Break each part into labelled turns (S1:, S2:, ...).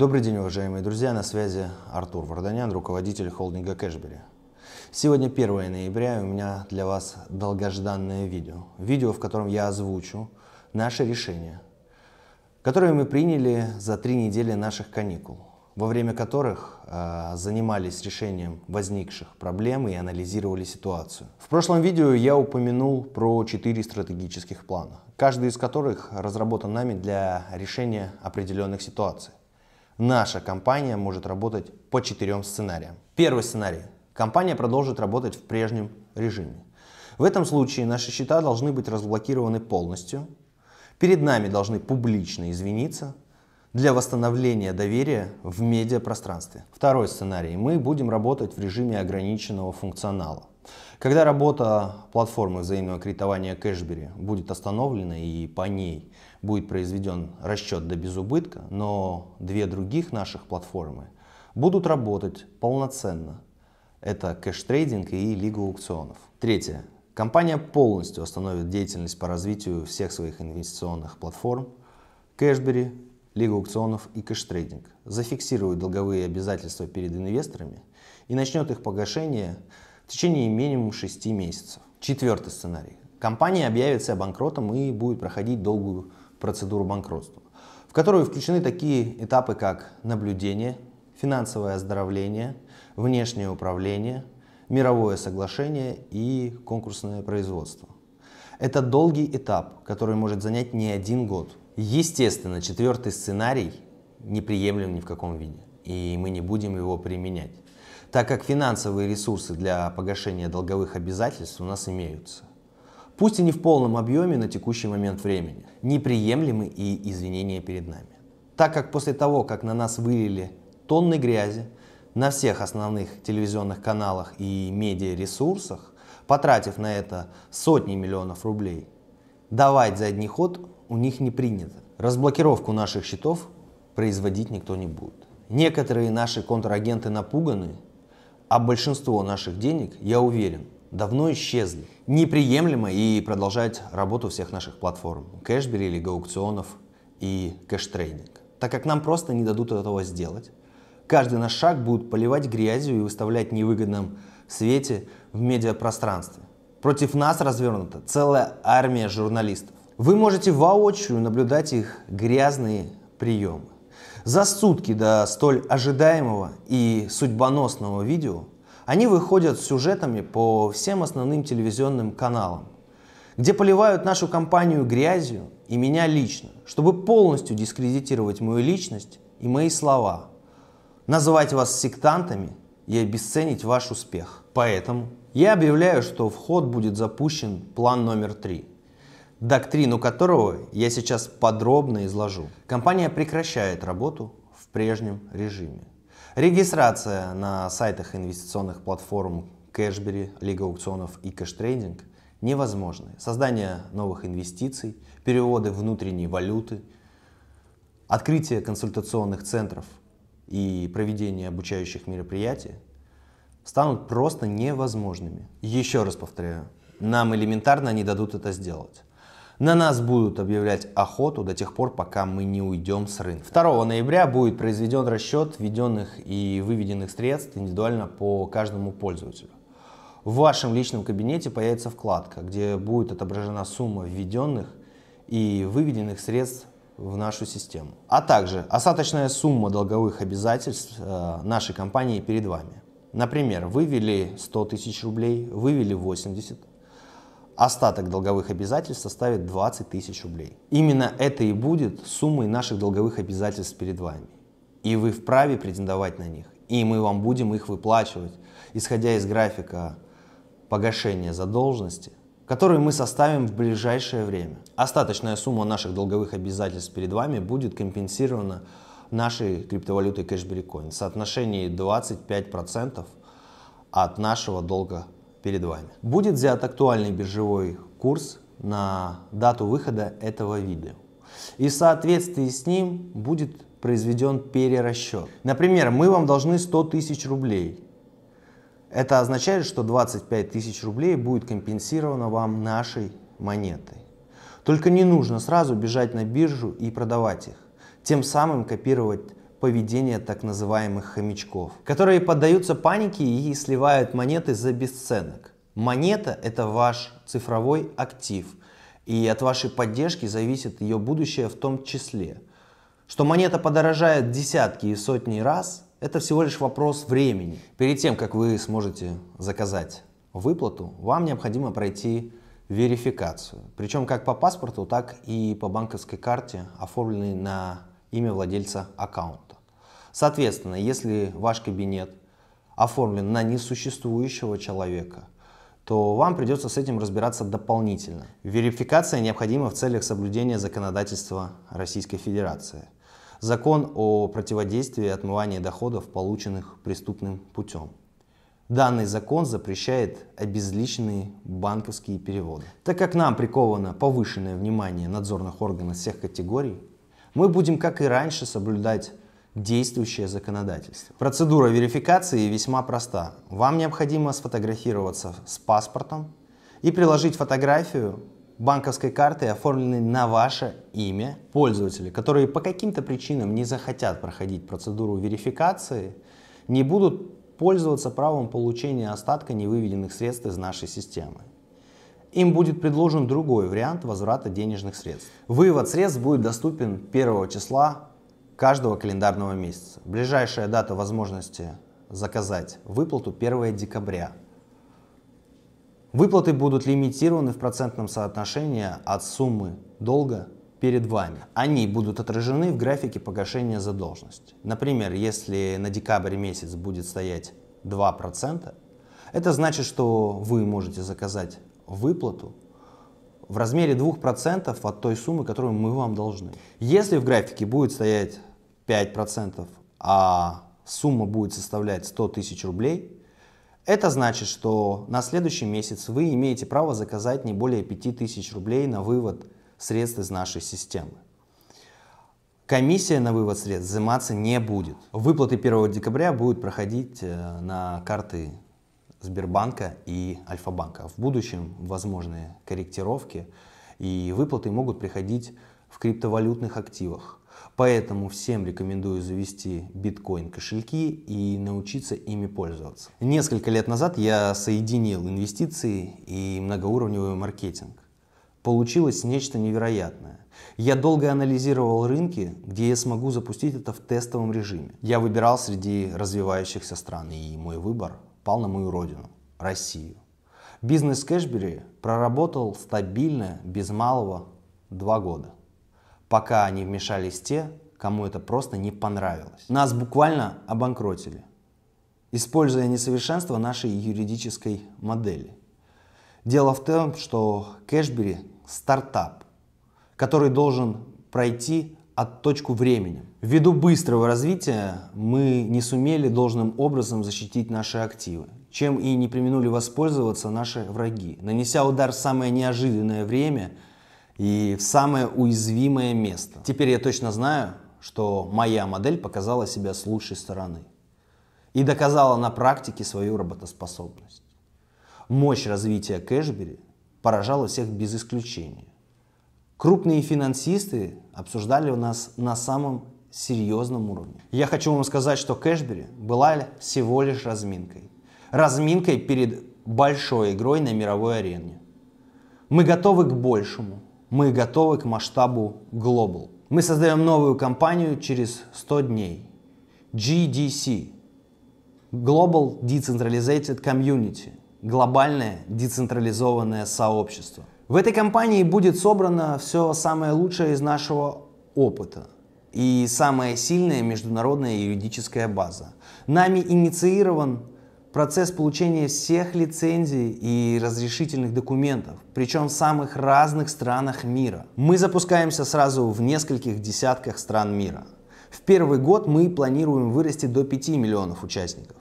S1: Добрый день, уважаемые друзья, на связи Артур Варданян, руководитель холдинга Кэшбери. Сегодня 1 ноября, и у меня для вас долгожданное видео. Видео, в котором я озвучу наше решение, которое мы приняли за три недели наших каникул, во время которых э, занимались решением возникших проблем и анализировали ситуацию. В прошлом видео я упомянул про четыре стратегических плана, каждый из которых разработан нами для решения определенных ситуаций наша компания может работать по четырем сценариям. Первый сценарий. Компания продолжит работать в прежнем режиме. В этом случае наши счета должны быть разблокированы полностью. Перед нами должны публично извиниться для восстановления доверия в медиапространстве. Второй сценарий. Мы будем работать в режиме ограниченного функционала. Когда работа платформы взаимного кредитования Кэшбери будет остановлена и по ней будет произведен расчет до безубытка, но две других наших платформы будут работать полноценно. Это кэш-трейдинг и лига аукционов. Третье. Компания полностью остановит деятельность по развитию всех своих инвестиционных платформ Кэшбери, Лига аукционов и кэштрейдинг, зафиксирует долговые обязательства перед инвесторами и начнет их погашение в течение минимум 6 месяцев. Четвертый сценарий. Компания объявится банкротом и будет проходить долгую процедуру банкротства, в которую включены такие этапы, как наблюдение, финансовое оздоровление, внешнее управление, мировое соглашение и конкурсное производство. Это долгий этап, который может занять не один год. Естественно, четвертый сценарий неприемлем ни в каком виде, и мы не будем его применять так как финансовые ресурсы для погашения долговых обязательств у нас имеются. Пусть и не в полном объеме на текущий момент времени, неприемлемы и извинения перед нами. Так как после того, как на нас вылили тонны грязи, на всех основных телевизионных каналах и медиаресурсах, потратив на это сотни миллионов рублей, давать за одни ход у них не принято. Разблокировку наших счетов производить никто не будет. Некоторые наши контрагенты напуганы а большинство наших денег, я уверен, давно исчезли. Неприемлемо и продолжать работу всех наших платформ, кэшбери или аукционов и кэштрейдинг, так как нам просто не дадут этого сделать. Каждый наш шаг будут поливать грязью и выставлять в невыгодном свете в медиапространстве. Против нас развернута целая армия журналистов. Вы можете воочию наблюдать их грязные приемы. За сутки до столь ожидаемого и судьбоносного видео они выходят с сюжетами по всем основным телевизионным каналам, где поливают нашу компанию грязью и меня лично, чтобы полностью дискредитировать мою личность и мои слова, называть вас сектантами и обесценить ваш успех. Поэтому я объявляю, что вход будет запущен план номер три – доктрину которого я сейчас подробно изложу. Компания прекращает работу в прежнем режиме. Регистрация на сайтах инвестиционных платформ Кэшбери, Лига аукционов и Кэштрейдинг невозможны. Создание новых инвестиций, переводы внутренней валюты, открытие консультационных центров и проведение обучающих мероприятий станут просто невозможными. Еще раз повторяю, нам элементарно не дадут это сделать. На нас будут объявлять охоту до тех пор, пока мы не уйдем с рынка. 2 ноября будет произведен расчет введенных и выведенных средств индивидуально по каждому пользователю. В вашем личном кабинете появится вкладка, где будет отображена сумма введенных и выведенных средств в нашу систему. А также остаточная сумма долговых обязательств э, нашей компании перед вами. Например, вывели 100 тысяч рублей, вывели 80, Остаток долговых обязательств составит 20 тысяч рублей. Именно это и будет суммой наших долговых обязательств перед вами. И вы вправе претендовать на них. И мы вам будем их выплачивать, исходя из графика погашения задолженности, который мы составим в ближайшее время. Остаточная сумма наших долговых обязательств перед вами будет компенсирована нашей криптовалютой кэшбэк Coin в соотношении 25% от нашего долга перед вами. Будет взят актуальный биржевой курс на дату выхода этого видео. И в соответствии с ним будет произведен перерасчет. Например, мы вам должны 100 тысяч рублей. Это означает, что 25 тысяч рублей будет компенсировано вам нашей монетой. Только не нужно сразу бежать на биржу и продавать их, тем самым копировать поведение так называемых хомячков, которые поддаются панике и сливают монеты за бесценок. Монета – это ваш цифровой актив, и от вашей поддержки зависит ее будущее в том числе. Что монета подорожает десятки и сотни раз – это всего лишь вопрос времени. Перед тем, как вы сможете заказать выплату, вам необходимо пройти верификацию. Причем как по паспорту, так и по банковской карте, оформленной на имя владельца аккаунта. Соответственно, если ваш кабинет оформлен на несуществующего человека, то вам придется с этим разбираться дополнительно. Верификация необходима в целях соблюдения законодательства Российской Федерации. Закон о противодействии отмыванию доходов, полученных преступным путем. Данный закон запрещает обезличенные банковские переводы. Так как нам приковано повышенное внимание надзорных органов всех категорий, мы будем, как и раньше, соблюдать действующее законодательство. Процедура верификации весьма проста. Вам необходимо сфотографироваться с паспортом и приложить фотографию банковской карты, оформленной на ваше имя. Пользователи, которые по каким-то причинам не захотят проходить процедуру верификации, не будут пользоваться правом получения остатка невыведенных средств из нашей системы им будет предложен другой вариант возврата денежных средств. Вывод средств будет доступен 1 числа каждого календарного месяца. Ближайшая дата возможности заказать выплату 1 декабря. Выплаты будут лимитированы в процентном соотношении от суммы долга перед вами. Они будут отражены в графике погашения задолженности. Например, если на декабрь месяц будет стоять 2%, это значит, что вы можете заказать выплату в размере 2% от той суммы, которую мы вам должны. Если в графике будет стоять 5%, а сумма будет составлять 100 тысяч рублей, это значит, что на следующий месяц вы имеете право заказать не более 5 тысяч рублей на вывод средств из нашей системы. Комиссия на вывод средств взиматься не будет. Выплаты 1 декабря будут проходить э, на карты Сбербанка и Альфа-банка. В будущем возможны корректировки, и выплаты могут приходить в криптовалютных активах. Поэтому всем рекомендую завести биткоин кошельки и научиться ими пользоваться. Несколько лет назад я соединил инвестиции и многоуровневый маркетинг. Получилось нечто невероятное. Я долго анализировал рынки, где я смогу запустить это в тестовом режиме. Я выбирал среди развивающихся стран, и мой выбор пал на мою родину – Россию. Бизнес Кэшбери проработал стабильно, без малого, два года пока не вмешались те, кому это просто не понравилось. Нас буквально обанкротили, используя несовершенство нашей юридической модели. Дело в том, что Кэшбери – стартап, который должен пройти от точку времени. Ввиду быстрого развития мы не сумели должным образом защитить наши активы, чем и не применули воспользоваться наши враги, нанеся удар в самое неожиданное время – и в самое уязвимое место. Теперь я точно знаю, что моя модель показала себя с лучшей стороны и доказала на практике свою работоспособность. Мощь развития кэшбери поражала всех без исключения. Крупные финансисты обсуждали у нас на самом серьезном уровне. Я хочу вам сказать, что кэшбери была всего лишь разминкой. Разминкой перед большой игрой на мировой арене. Мы готовы к большему – мы готовы к масштабу Global. Мы создаем новую компанию через 100 дней. GDC. Global Decentralized Community. Глобальное децентрализованное сообщество. В этой компании будет собрано все самое лучшее из нашего опыта и самая сильная международная юридическая база. Нами инициирован процесс получения всех лицензий и разрешительных документов, причем в самых разных странах мира. Мы запускаемся сразу в нескольких десятках стран мира. В первый год мы планируем вырасти до 5 миллионов участников,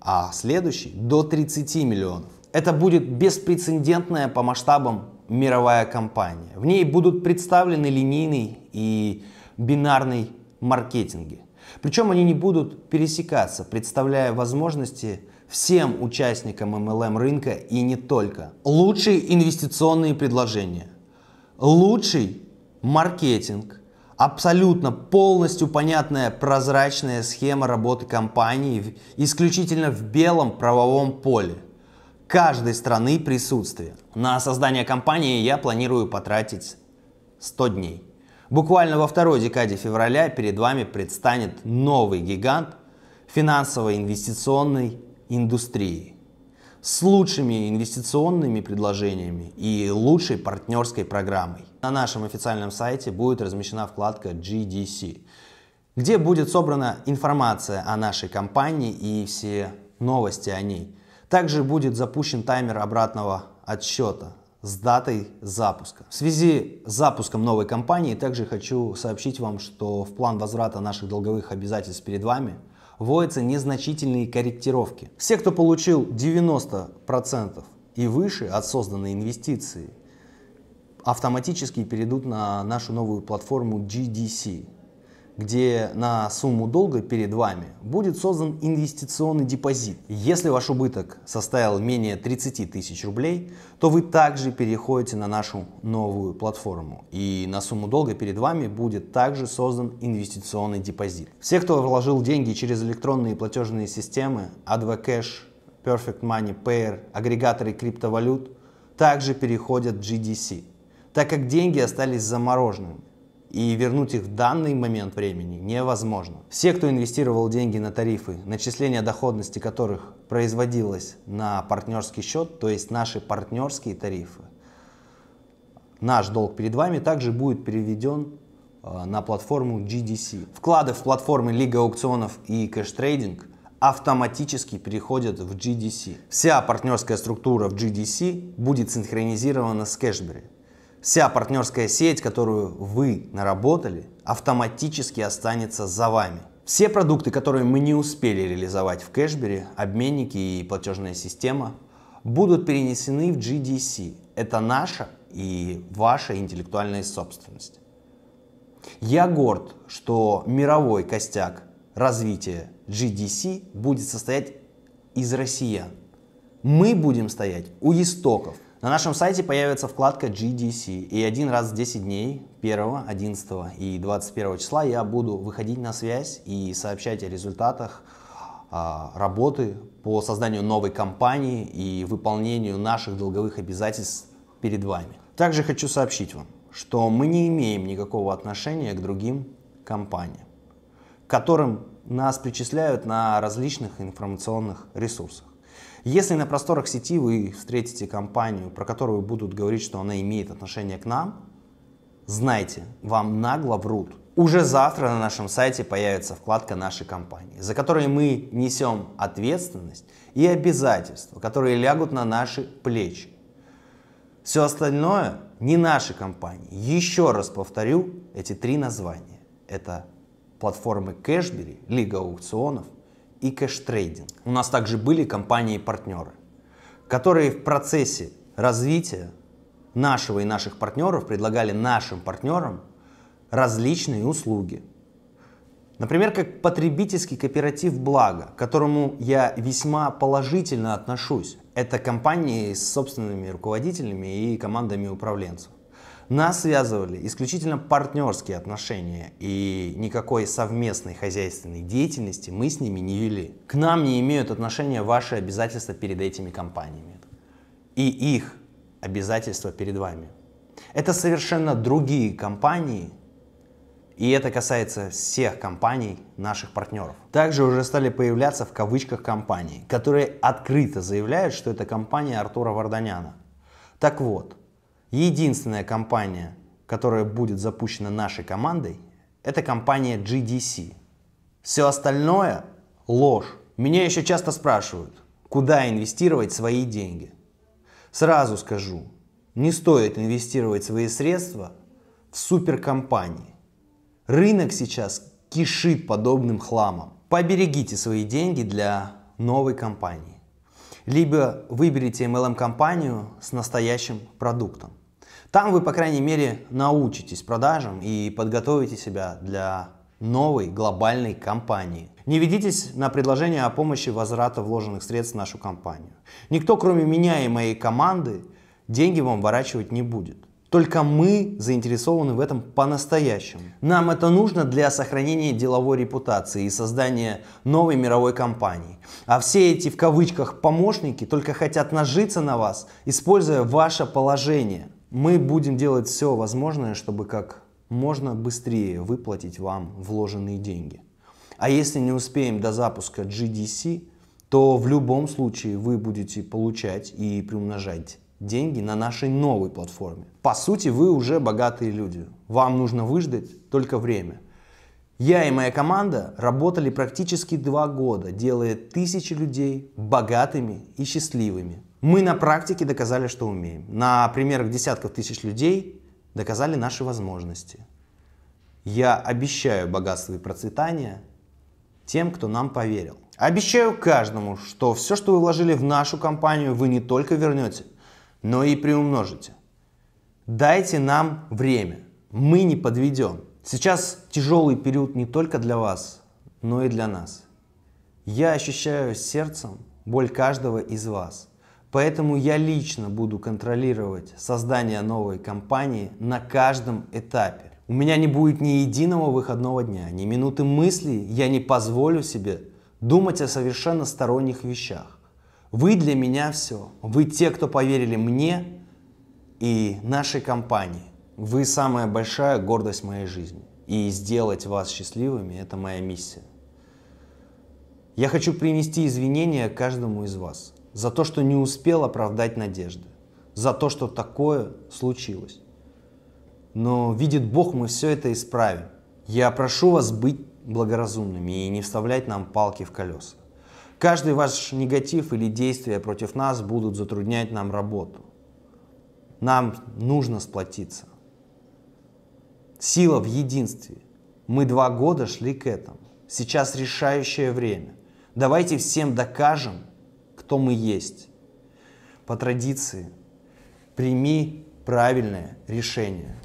S1: а следующий до 30 миллионов. Это будет беспрецедентная по масштабам мировая компания. В ней будут представлены линейный и бинарный маркетинги. Причем они не будут пересекаться, представляя возможности всем участникам MLM рынка и не только. Лучшие инвестиционные предложения, лучший маркетинг, абсолютно полностью понятная прозрачная схема работы компании исключительно в белом правовом поле каждой страны присутствие. На создание компании я планирую потратить 100 дней. Буквально во второй декаде февраля перед вами предстанет новый гигант финансово-инвестиционной индустрии с лучшими инвестиционными предложениями и лучшей партнерской программой. На нашем официальном сайте будет размещена вкладка GDC, где будет собрана информация о нашей компании и все новости о ней. Также будет запущен таймер обратного отсчета с датой запуска. В связи с запуском новой компании также хочу сообщить вам, что в план возврата наших долговых обязательств перед вами – вводятся незначительные корректировки. Все, кто получил 90% и выше от созданной инвестиции, автоматически перейдут на нашу новую платформу GDC где на сумму долга перед вами будет создан инвестиционный депозит. Если ваш убыток составил менее 30 тысяч рублей, то вы также переходите на нашу новую платформу. И на сумму долга перед вами будет также создан инвестиционный депозит. Все, кто вложил деньги через электронные платежные системы, AdvoCash, Perfect Money, Payer, агрегаторы криптовалют, также переходят в GDC, так как деньги остались замороженными и вернуть их в данный момент времени невозможно. Все, кто инвестировал деньги на тарифы, начисление доходности которых производилось на партнерский счет, то есть наши партнерские тарифы, наш долг перед вами также будет переведен э, на платформу GDC. Вклады в платформы Лига аукционов и кэштрейдинг автоматически переходят в GDC. Вся партнерская структура в GDC будет синхронизирована с кэшбери. Вся партнерская сеть, которую вы наработали, автоматически останется за вами. Все продукты, которые мы не успели реализовать в Кэшбери, обменники и платежная система, будут перенесены в GDC. Это наша и ваша интеллектуальная собственность. Я горд, что мировой костяк развития GDC будет состоять из россиян. Мы будем стоять у истоков, на нашем сайте появится вкладка GDC, и один раз в 10 дней, 1, 11 и 21 числа, я буду выходить на связь и сообщать о результатах а, работы по созданию новой компании и выполнению наших долговых обязательств перед вами. Также хочу сообщить вам, что мы не имеем никакого отношения к другим компаниям, которым нас причисляют на различных информационных ресурсах. Если на просторах сети вы встретите компанию, про которую будут говорить, что она имеет отношение к нам, знайте, вам нагло врут. Уже завтра на нашем сайте появится вкладка нашей компании, за которой мы несем ответственность и обязательства, которые лягут на наши плечи. Все остальное не наши компании. Еще раз повторю эти три названия. Это платформы Кэшбери, Лига аукционов и кэштрейдинг. У нас также были компании-партнеры, которые в процессе развития нашего и наших партнеров предлагали нашим партнерам различные услуги. Например, как потребительский кооператив «Благо», к которому я весьма положительно отношусь. Это компании с собственными руководителями и командами управленцев. Нас связывали исключительно партнерские отношения, и никакой совместной хозяйственной деятельности мы с ними не вели. К нам не имеют отношения ваши обязательства перед этими компаниями и их обязательства перед вами. Это совершенно другие компании, и это касается всех компаний наших партнеров. Также уже стали появляться в кавычках компании, которые открыто заявляют, что это компания Артура Варданяна. Так вот, Единственная компания, которая будет запущена нашей командой, это компания GDC. Все остальное – ложь. Меня еще часто спрашивают, куда инвестировать свои деньги. Сразу скажу, не стоит инвестировать свои средства в суперкомпании. Рынок сейчас кишит подобным хламом. Поберегите свои деньги для новой компании либо выберите MLM-компанию с настоящим продуктом. Там вы, по крайней мере, научитесь продажам и подготовите себя для новой глобальной компании. Не ведитесь на предложение о помощи возврата вложенных средств в нашу компанию. Никто, кроме меня и моей команды, деньги вам ворачивать не будет. Только мы заинтересованы в этом по-настоящему. Нам это нужно для сохранения деловой репутации и создания новой мировой компании. А все эти в кавычках помощники только хотят нажиться на вас, используя ваше положение. Мы будем делать все возможное, чтобы как можно быстрее выплатить вам вложенные деньги. А если не успеем до запуска GDC, то в любом случае вы будете получать и приумножать деньги на нашей новой платформе. По сути, вы уже богатые люди. Вам нужно выждать только время. Я и моя команда работали практически два года, делая тысячи людей богатыми и счастливыми. Мы на практике доказали, что умеем. На примерах десятков тысяч людей доказали наши возможности. Я обещаю богатство и процветание тем, кто нам поверил. Обещаю каждому, что все, что вы вложили в нашу компанию, вы не только вернете, но и приумножите. Дайте нам время, мы не подведем. Сейчас тяжелый период не только для вас, но и для нас. Я ощущаю сердцем боль каждого из вас. Поэтому я лично буду контролировать создание новой компании на каждом этапе. У меня не будет ни единого выходного дня, ни минуты мысли я не позволю себе думать о совершенно сторонних вещах. Вы для меня все. Вы те, кто поверили мне и нашей компании. Вы самая большая гордость моей жизни. И сделать вас счастливыми – это моя миссия. Я хочу принести извинения каждому из вас за то, что не успел оправдать надежды, за то, что такое случилось. Но видит Бог, мы все это исправим. Я прошу вас быть благоразумными и не вставлять нам палки в колеса. Каждый ваш негатив или действие против нас будут затруднять нам работу. Нам нужно сплотиться. Сила в единстве. Мы два года шли к этому. Сейчас решающее время. Давайте всем докажем, кто мы есть. По традиции, прими правильное решение.